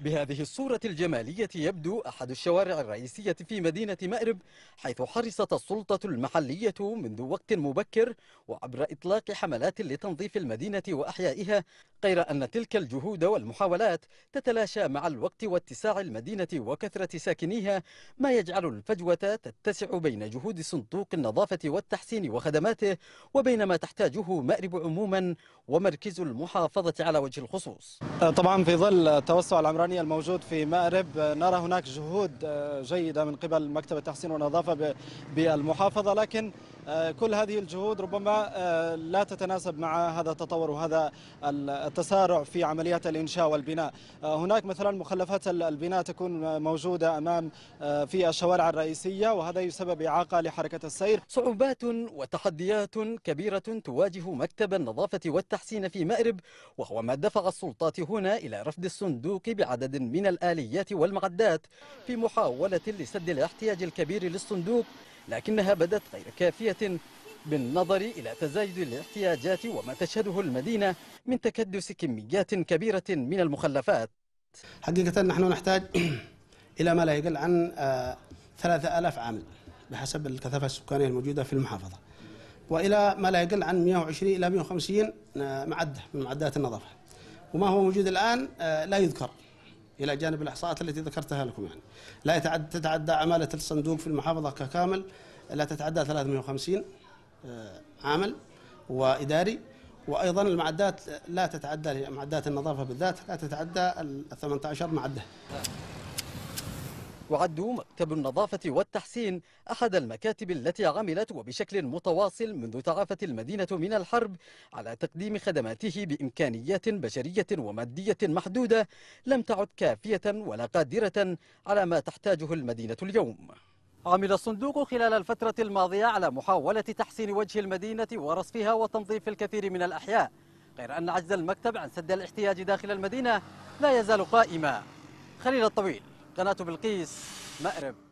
بهذه الصورة الجمالية يبدو أحد الشوارع الرئيسية في مدينة مأرب حيث حرصت السلطة المحلية منذ وقت مبكر وعبر إطلاق حملات لتنظيف المدينة وأحيائها غير أن تلك الجهود والمحاولات تتلاشى مع الوقت واتساع المدينة وكثرة ساكنيها ما يجعل الفجوة تتسع بين جهود صندوق النظافة والتحسين وخدماته وبين ما تحتاجه مأرب عموما ومركز المحافظة على وجه الخصوص طبعا في ظل التوسع العمراني الموجود في مأرب نرى هناك جهود جيدة من قبل مكتب التحسين والنظافة بالمحافظة لكن كل هذه الجهود ربما لا تتناسب مع هذا التطور وهذا التسارع في عمليات الإنشاء والبناء آه، هناك مثلا مخلفات البناء تكون موجودة أمام آه، في الشوارع الرئيسية وهذا يسبب إعاقة لحركة السير صعوبات وتحديات كبيرة تواجه مكتب النظافة والتحسين في مأرب وهو ما دفع السلطات هنا إلى رفض الصندوق بعدد من الآليات والمعدات في محاولة لسد الاحتياج الكبير للصندوق لكنها بدت غير كافية بالنظر إلى تزايد الاحتياجات وما تشهده المدينة من تكدس كميات كبيرة من المخلفات حقيقة نحن نحتاج إلى ما لا يقل عن 3000 آه، عامل بحسب الكثافة السكانية الموجودة في المحافظة وإلى ما لا يقل عن 120 إلى 150 آه، معدة من معدات النظافة وما هو موجود الآن آه، لا يذكر إلى جانب الإحصاءات التي ذكرتها لكم يعني لا تتعدى عمالة الصندوق في المحافظة ككامل لا تتعدى 350 آه، عمل وإداري وأيضا المعدات لا تتعدى معدات النظافة بالذات لا تتعدى ال 18 معدة يعد مكتب النظافة والتحسين أحد المكاتب التي عملت وبشكل متواصل منذ تعافت المدينة من الحرب على تقديم خدماته بإمكانيات بشرية ومادية محدودة لم تعد كافية ولا قادرة على ما تحتاجه المدينة اليوم عمل الصندوق خلال الفترة الماضية على محاولة تحسين وجه المدينة ورصفها وتنظيف الكثير من الأحياء غير أن عجز المكتب عن سد الاحتياج داخل المدينة لا يزال قائما خليل الطويل قناة بلقيس مأرب